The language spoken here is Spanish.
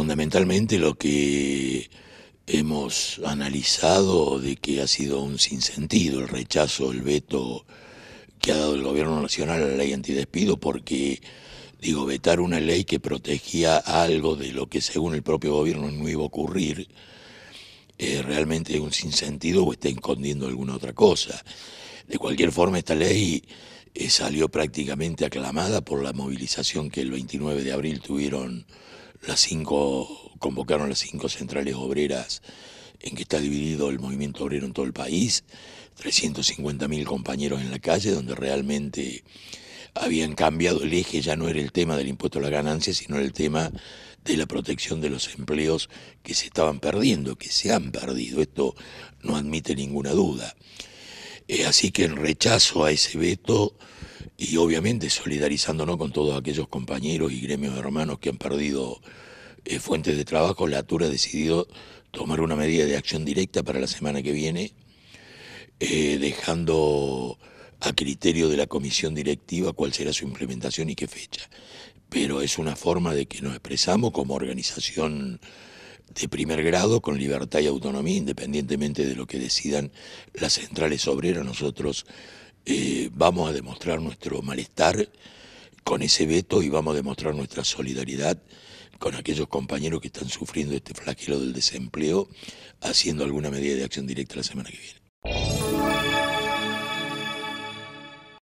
fundamentalmente lo que hemos analizado de que ha sido un sinsentido el rechazo, el veto que ha dado el gobierno nacional a la ley antidespido, porque, digo, vetar una ley que protegía algo de lo que según el propio gobierno no iba a ocurrir, eh, realmente es un sinsentido o está escondiendo alguna otra cosa. De cualquier forma, esta ley eh, salió prácticamente aclamada por la movilización que el 29 de abril tuvieron las cinco, convocaron las cinco centrales obreras en que está dividido el movimiento obrero en todo el país, 350.000 compañeros en la calle, donde realmente habían cambiado el eje, ya no era el tema del impuesto a la ganancia, sino el tema de la protección de los empleos que se estaban perdiendo, que se han perdido, esto no admite ninguna duda. Eh, así que el rechazo a ese veto, y obviamente solidarizándonos con todos aquellos compañeros y gremios hermanos que han perdido eh, fuentes de trabajo, la TUR ha decidido tomar una medida de acción directa para la semana que viene, eh, dejando a criterio de la comisión directiva cuál será su implementación y qué fecha. Pero es una forma de que nos expresamos como organización de primer grado con libertad y autonomía, independientemente de lo que decidan las centrales obreras. Nosotros eh, vamos a demostrar nuestro malestar con ese veto y vamos a demostrar nuestra solidaridad con aquellos compañeros que están sufriendo este flagelo del desempleo, haciendo alguna medida de acción directa la semana que viene.